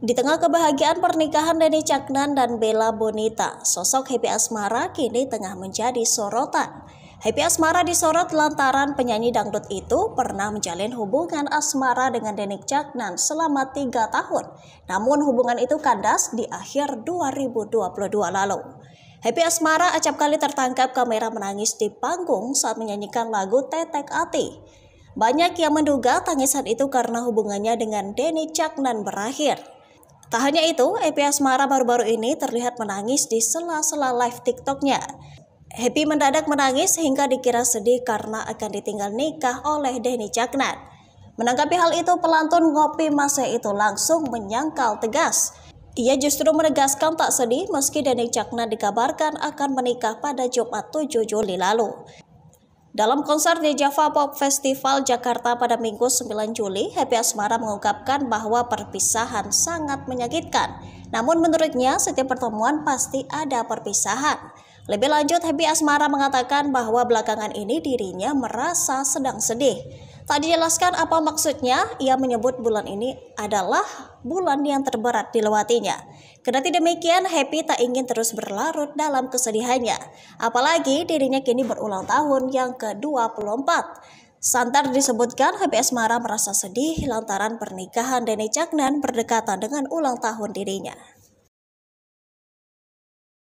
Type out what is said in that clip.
Di tengah kebahagiaan pernikahan Denny Caknan dan Bella Bonita, sosok Happy Asmara kini tengah menjadi sorotan. Happy Asmara disorot lantaran penyanyi dangdut itu pernah menjalin hubungan asmara dengan Denny Caknan selama tiga tahun. Namun hubungan itu kandas di akhir 2022 lalu. Happy Asmara acap kali tertangkap kamera menangis di panggung saat menyanyikan lagu Tetek Ati. Banyak yang menduga tangisan itu karena hubungannya dengan Denny Caknan berakhir. Tak hanya itu, Happy e Asmara baru-baru ini terlihat menangis di sela-sela live TikToknya. Happy mendadak menangis hingga dikira sedih karena akan ditinggal nikah oleh Denny Caknan. Menanggapi hal itu, pelantun ngopi masa itu langsung menyangkal tegas. Ia justru menegaskan tak sedih meski Denny Caknan dikabarkan akan menikah pada Jumat 7 Juli lalu. Dalam konser di Java Pop Festival Jakarta pada Minggu 9 Juli, Happy Asmara mengungkapkan bahwa perpisahan sangat menyakitkan. Namun menurutnya setiap pertemuan pasti ada perpisahan. Lebih lanjut, Happy Asmara mengatakan bahwa belakangan ini dirinya merasa sedang sedih. Tak dijelaskan apa maksudnya, ia menyebut bulan ini adalah bulan yang terberat dilewatinya. tidak demikian, Happy tak ingin terus berlarut dalam kesedihannya. Apalagi dirinya kini berulang tahun yang ke-24. Santar disebutkan Happy Asmara merasa sedih lantaran pernikahan Denny Caknan berdekatan dengan ulang tahun dirinya.